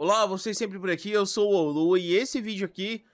Olá, vocês sempre por aqui, eu sou o Olu e esse vídeo aqui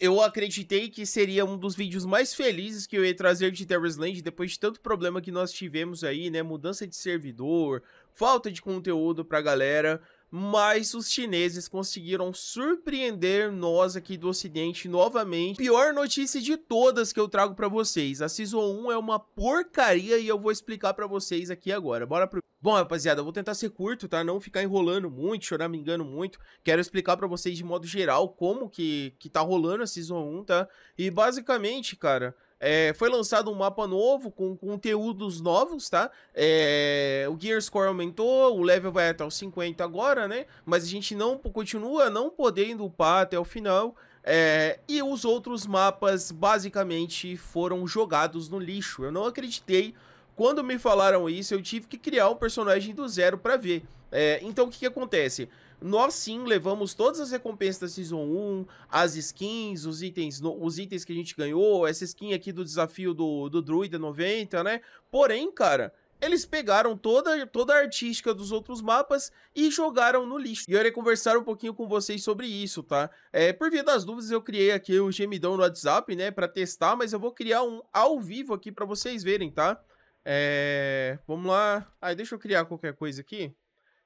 eu acreditei que seria um dos vídeos mais felizes que eu ia trazer de Terra's Land depois de tanto problema que nós tivemos aí, né? Mudança de servidor, falta de conteúdo pra galera mas os chineses conseguiram surpreender nós aqui do ocidente novamente. Pior notícia de todas que eu trago para vocês, a Season 1 é uma porcaria e eu vou explicar para vocês aqui agora, bora pro... Bom, rapaziada, eu vou tentar ser curto, tá? Não ficar enrolando muito, chorar me engano muito. Quero explicar para vocês de modo geral como que, que tá rolando a Season 1, tá? E basicamente, cara... É, foi lançado um mapa novo, com conteúdos novos, tá? É, o Gear Score aumentou, o level vai até os 50 agora, né? Mas a gente não continua não podendo upar até o final. É, e os outros mapas basicamente foram jogados no lixo. Eu não acreditei quando me falaram isso, eu tive que criar um personagem do zero para ver. É, então o que, que acontece? Nós sim levamos todas as recompensas da Season 1, as skins, os itens, os itens que a gente ganhou, essa skin aqui do desafio do, do Druida 90, né? Porém, cara, eles pegaram toda, toda a artística dos outros mapas e jogaram no lixo. E eu irei conversar um pouquinho com vocês sobre isso, tá? É, por via das dúvidas, eu criei aqui o gemidão no WhatsApp, né, pra testar, mas eu vou criar um ao vivo aqui pra vocês verem, tá? É... Vamos lá. Aí, ah, deixa eu criar qualquer coisa aqui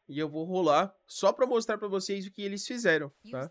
e eu vou rolar só para mostrar para vocês o que eles fizeram, tá?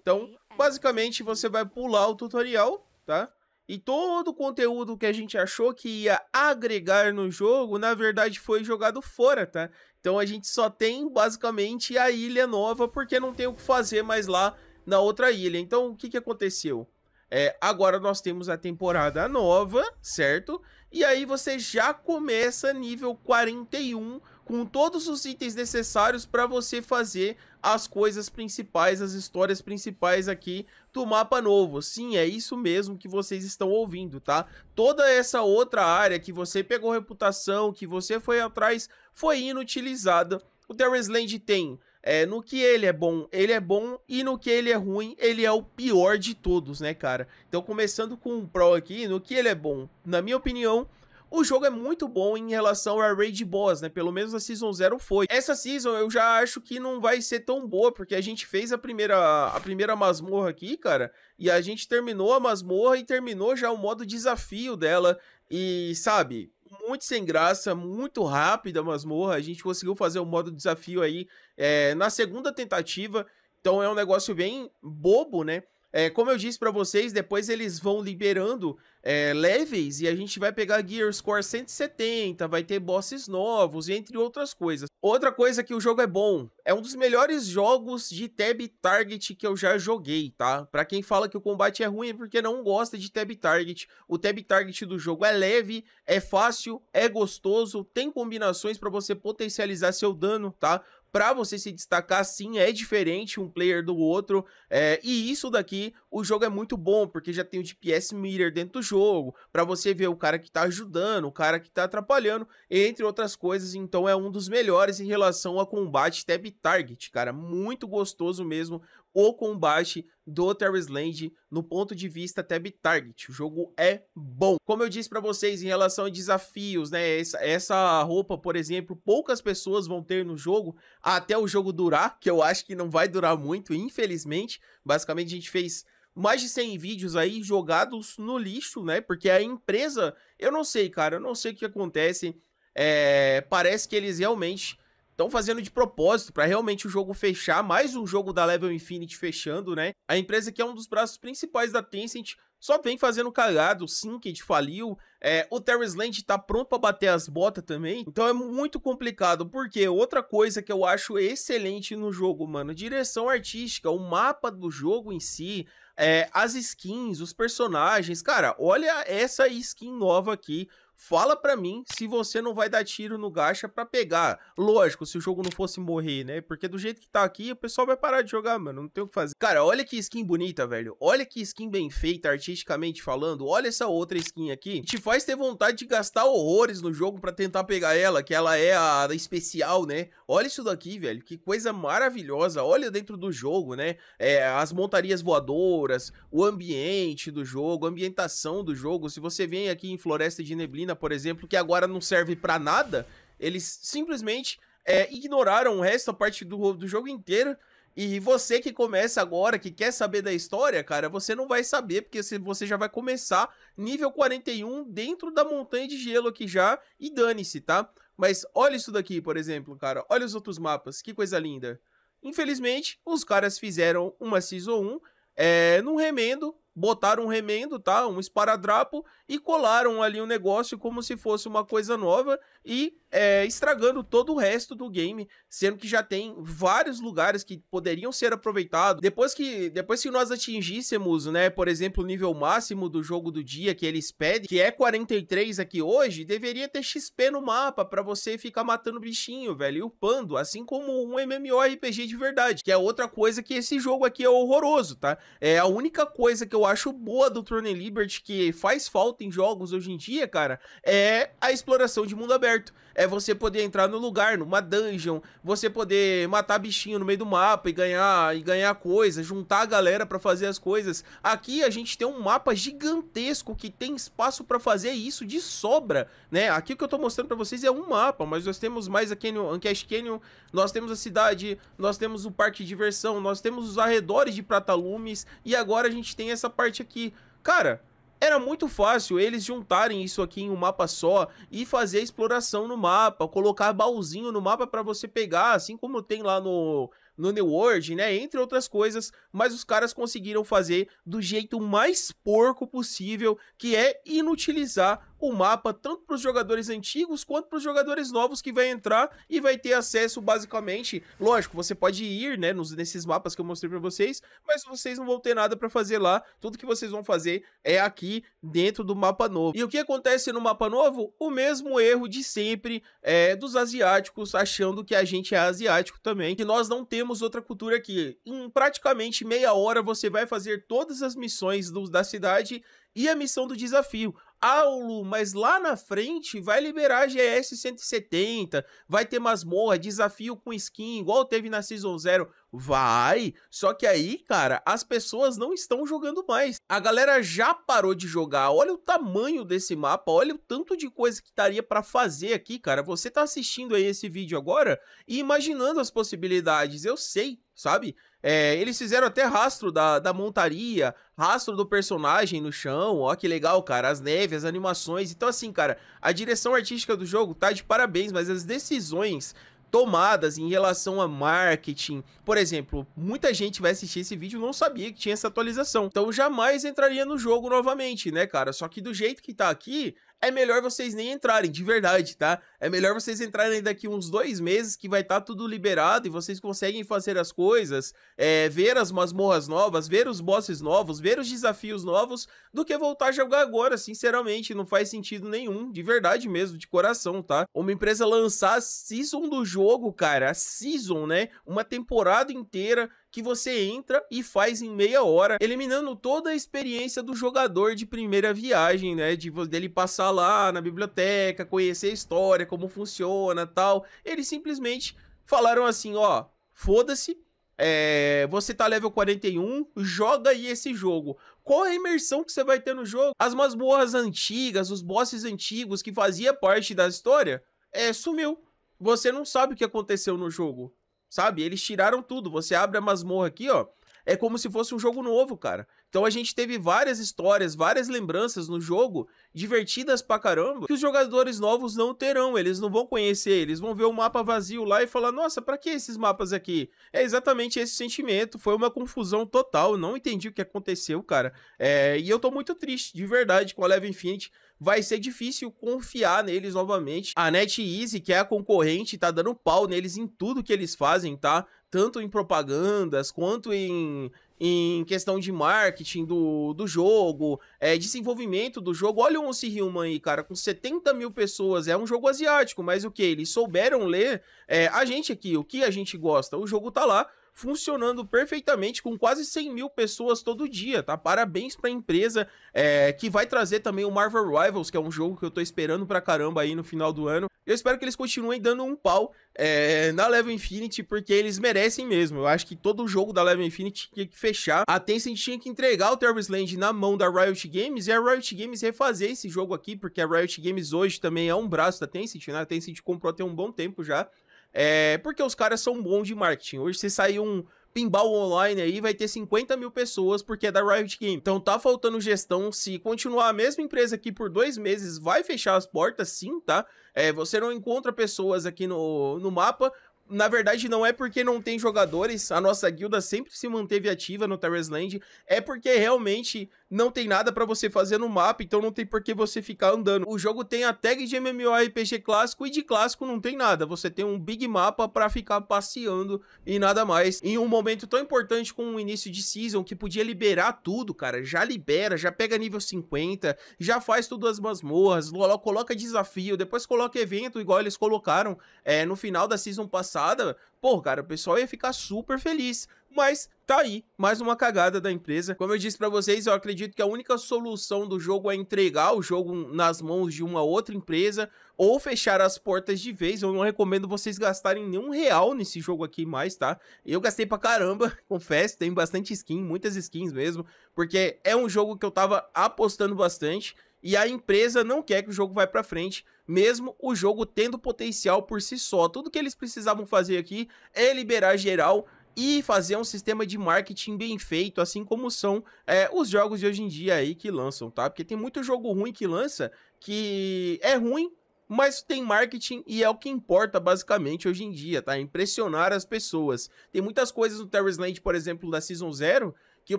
Então, basicamente, você vai pular o tutorial, tá? E todo o conteúdo que a gente achou que ia agregar no jogo, na verdade, foi jogado fora, tá? Então a gente só tem, basicamente, a ilha nova, porque não tem o que fazer mais lá na outra ilha. Então, o que, que aconteceu? É, agora nós temos a temporada nova, certo? E aí você já começa nível 41 com todos os itens necessários para você fazer as coisas principais, as histórias principais aqui do mapa novo. Sim, é isso mesmo que vocês estão ouvindo, tá? Toda essa outra área que você pegou reputação, que você foi atrás, foi inutilizada. O Terrace Land tem é, no que ele é bom, ele é bom, e no que ele é ruim, ele é o pior de todos, né, cara? Então, começando com o Pro aqui, no que ele é bom, na minha opinião, o jogo é muito bom em relação a Raid Boss, né? Pelo menos a Season 0 foi. Essa Season eu já acho que não vai ser tão boa, porque a gente fez a primeira, a primeira masmorra aqui, cara, e a gente terminou a masmorra e terminou já o modo desafio dela, e sabe muito sem graça, muito rápida a masmorra. A gente conseguiu fazer o modo desafio aí é, na segunda tentativa. Então é um negócio bem bobo, né? É, como eu disse para vocês, depois eles vão liberando é, levels e a gente vai pegar Gear Score 170, vai ter bosses novos, entre outras coisas. Outra coisa que o jogo é bom, é um dos melhores jogos de Tab Target que eu já joguei, tá? Pra quem fala que o combate é ruim é porque não gosta de Tab Target. O Tab Target do jogo é leve, é fácil, é gostoso, tem combinações para você potencializar seu dano, tá? para você se destacar, sim, é diferente um player do outro. É, e isso daqui, o jogo é muito bom, porque já tem o GPS Mirror dentro do jogo, para você ver o cara que tá ajudando, o cara que tá atrapalhando, entre outras coisas. Então é um dos melhores em relação a combate tab target, cara. Muito gostoso mesmo o combate do Terrace Land no ponto de vista tab target. O jogo é bom. Como eu disse para vocês em relação a desafios, né, essa, essa roupa, por exemplo, poucas pessoas vão ter no jogo até o jogo durar, que eu acho que não vai durar muito, infelizmente. Basicamente a gente fez mais de 100 vídeos aí jogados no lixo, né? Porque a empresa, eu não sei, cara, eu não sei o que acontece. É, parece que eles realmente estão fazendo de propósito para realmente o jogo fechar, mais um jogo da Level Infinity fechando, né? A empresa que é um dos braços principais da Tencent só vem fazendo cagado, o Synced faliu, é, o Terrace Land tá pronto para bater as botas também, então é muito complicado, porque outra coisa que eu acho excelente no jogo, mano, direção artística, o mapa do jogo em si, é, as skins, os personagens, cara, olha essa skin nova aqui, Fala para mim se você não vai dar tiro no gacha para pegar. Lógico, se o jogo não fosse morrer, né? Porque do jeito que tá aqui, o pessoal vai parar de jogar, mano. Não tem o que fazer. Cara, olha que skin bonita, velho. Olha que skin bem feita, artisticamente falando. Olha essa outra skin aqui. Te faz ter vontade de gastar horrores no jogo para tentar pegar ela, que ela é a especial, né? Olha isso daqui, velho. Que coisa maravilhosa. Olha dentro do jogo, né? É, as montarias voadoras, o ambiente do jogo, a ambientação do jogo. Se você vem aqui em Floresta de Neblina, por exemplo, que agora não serve para nada, eles simplesmente é, ignoraram o resto, a parte do, do jogo inteiro. E você que começa agora, que quer saber da história, cara, você não vai saber, porque você já vai começar nível 41 dentro da montanha de gelo aqui já, e dane-se, tá? Mas olha isso daqui, por exemplo, cara. Olha os outros mapas, que coisa linda. Infelizmente, os caras fizeram uma Season 1 é, num remendo botaram um remendo, tá? Um esparadrapo e colaram ali o um negócio como se fosse uma coisa nova e é, estragando todo o resto do game, sendo que já tem vários lugares que poderiam ser aproveitados. Depois que, depois que nós atingíssemos, né, por exemplo, o nível máximo do jogo do dia que eles pedem, que é 43 aqui hoje, deveria ter XP no mapa para você ficar matando bichinho, velho, e upando, assim como um MMORPG de verdade, que é outra coisa que esse jogo aqui é horroroso, tá? É a única coisa que eu eu acho boa do Throne Liberty, que faz falta em jogos hoje em dia, cara, é a exploração de mundo aberto é você poder entrar no lugar, numa dungeon, você poder matar bichinho no meio do mapa e ganhar e ganhar coisa, juntar a galera para fazer as coisas. Aqui a gente tem um mapa gigantesco que tem espaço para fazer isso de sobra, né? Aqui o que eu tô mostrando para vocês é um mapa, mas nós temos mais aqui no é Ancash Canyon, nós temos a cidade, nós temos o parque de diversão, nós temos os arredores de Pratalumes e agora a gente tem essa parte aqui. Cara, era muito fácil eles juntarem isso aqui em um mapa só e fazer a exploração no mapa, colocar baúzinho no mapa para você pegar, assim como tem lá no, no New World, né? Entre outras coisas, mas os caras conseguiram fazer do jeito mais porco possível, que é inutilizar o mapa tanto para os jogadores antigos quanto para os jogadores novos que vai entrar e vai ter acesso basicamente, lógico, você pode ir, né, nos, nesses mapas que eu mostrei para vocês, mas vocês não vão ter nada para fazer lá, tudo que vocês vão fazer é aqui dentro do mapa novo. E o que acontece no mapa novo? O mesmo erro de sempre é, dos asiáticos achando que a gente é asiático também, que nós não temos outra cultura aqui. Em praticamente meia hora você vai fazer todas as missões do, da cidade e a missão do desafio. Ah, Lu, mas lá na frente vai liberar GS 170, vai ter masmorra, desafio com skin, igual teve na Season Zero. Vai! Só que aí, cara, as pessoas não estão jogando mais. A galera já parou de jogar. Olha o tamanho desse mapa, olha o tanto de coisa que estaria para fazer aqui, cara. Você tá assistindo aí esse vídeo agora e imaginando as possibilidades. Eu sei, sabe? É, eles fizeram até rastro da, da montaria, rastro do personagem no chão, ó que legal, cara, as neves, as animações. Então assim, cara, a direção artística do jogo tá de parabéns, mas as decisões tomadas em relação a marketing. Por exemplo, muita gente vai assistir esse vídeo não sabia que tinha essa atualização. Então jamais entraria no jogo novamente, né, cara? Só que do jeito que tá aqui, é melhor vocês nem entrarem, de verdade, tá? é melhor vocês entrarem daqui uns dois meses que vai estar tá tudo liberado e vocês conseguem fazer as coisas, é, ver as masmorras novas, ver os bosses novos, ver os desafios novos, do que voltar a jogar agora, sinceramente, não faz sentido nenhum, de verdade mesmo, de coração, tá? Uma empresa lançar a season do jogo, cara, a season, né? Uma temporada inteira que você entra e faz em meia hora, eliminando toda a experiência do jogador de primeira viagem, né? De dele passar lá na biblioteca, conhecer a história, história, como funciona tal. Eles simplesmente falaram assim: ó, foda-se. É, você tá level 41, joga aí esse jogo. Qual é a imersão que você vai ter no jogo? As masmorras antigas, os bosses antigos que fazia parte da história, é, sumiu. Você não sabe o que aconteceu no jogo, sabe? Eles tiraram tudo. Você abre a masmorra aqui, ó é como se fosse um jogo novo, cara. Então a gente teve várias histórias, várias lembranças no jogo, divertidas pra caramba, que os jogadores novos não terão, eles não vão conhecer, eles vão ver o mapa vazio lá e falar, nossa, pra que esses mapas aqui? É exatamente esse sentimento, foi uma confusão total, não entendi o que aconteceu, cara. É, e eu tô muito triste, de verdade, com a Level Infinity, vai ser difícil confiar neles novamente. A NetEase, que é a concorrente, tá dando pau neles em tudo que eles fazem, tá? tanto em propagandas quanto em, em questão de marketing do, do jogo, é, desenvolvimento do jogo. Olha o Once Human aí, cara, com 70 mil pessoas. É um jogo asiático, mas o que? Eles souberam ler é, a gente aqui, o que a gente gosta. O jogo tá lá funcionando perfeitamente com quase 100 mil pessoas todo dia, tá? Parabéns pra empresa é, que vai trazer também o Marvel Rivals, que é um jogo que eu tô esperando pra caramba aí no final do ano. Eu espero que eles continuem dando um pau é, na Level Infinity, porque eles merecem mesmo. Eu acho que todo jogo da Level Infinity tinha que fechar. A Tencent tinha que entregar o Terrorist Land na mão da Riot Games e a Riot Games refazer esse jogo aqui, porque a Riot Games hoje também é um braço da Tencent, né? A Tencent comprou até um bom tempo já. É, porque os caras são bons de marketing. Hoje você sair um pinball online aí, vai ter 50 mil pessoas porque é da Riot Games. Então tá faltando gestão. Se continuar a mesma empresa aqui por dois meses, vai fechar as portas sim, tá? É, você não encontra pessoas aqui no, no mapa, na verdade, não é porque não tem jogadores. A nossa guilda sempre se manteve ativa no Terrace Land É porque realmente não tem nada para você fazer no mapa, então não tem por que você ficar andando. O jogo tem a tag de MMORPG clássico e de clássico não tem nada. Você tem um big mapa para ficar passeando e nada mais. Em um momento tão importante como o início de season, que podia liberar tudo, cara, já libera, já pega nível 50, já faz tudo as masmorras, coloca desafio, depois coloca evento, igual eles colocaram é, no final da season passada. Pô, cara, o pessoal ia ficar super feliz. Mas tá aí, mais uma cagada da empresa. Como eu disse para vocês, eu acredito que a única solução do jogo é entregar o jogo nas mãos de uma outra empresa ou fechar as portas de vez. Eu não recomendo vocês gastarem nenhum real nesse jogo aqui mais, tá? Eu gastei pra caramba, confesso, tem bastante skin, muitas skins mesmo, porque é um jogo que eu tava apostando bastante e a empresa não quer que o jogo vá para frente, mesmo o jogo tendo potencial por si só. Tudo que eles precisavam fazer aqui é liberar geral e fazer um sistema de marketing bem feito, assim como são é, os jogos de hoje em dia aí que lançam, tá? Porque tem muito jogo ruim que lança que é ruim, mas tem marketing e é o que importa basicamente hoje em dia, tá? É impressionar as pessoas. Tem muitas coisas no Terrace Land, por exemplo, da Season Zero, que o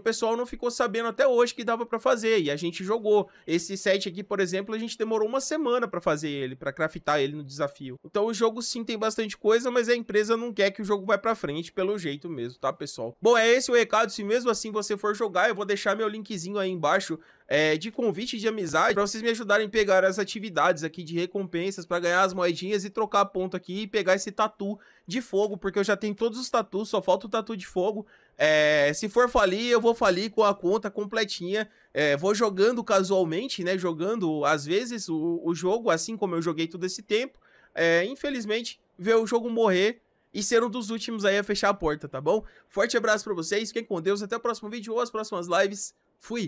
pessoal não ficou sabendo até hoje que dava para fazer e a gente jogou. Esse set aqui, por exemplo, a gente demorou uma semana para fazer ele, para craftar ele no desafio. Então o jogo sim tem bastante coisa, mas a empresa não quer que o jogo vá para frente pelo jeito mesmo, tá, pessoal? Bom, é esse o recado. Se mesmo assim você for jogar, eu vou deixar meu linkzinho aí embaixo é, de convite de amizade para vocês me ajudarem a pegar as atividades aqui de recompensas para ganhar as moedinhas e trocar ponto aqui e pegar esse tatu de fogo, porque eu já tenho todos os tatus, só falta o tatu de fogo. É, se for falir, eu vou falir com a conta completinha. É, vou jogando casualmente, né? Jogando, às vezes, o, o jogo, assim como eu joguei todo esse tempo. É, infelizmente, ver o jogo morrer e ser um dos últimos aí a fechar a porta, tá bom? Forte abraço para vocês, fiquem com Deus, até o próximo vídeo ou as próximas lives. Fui!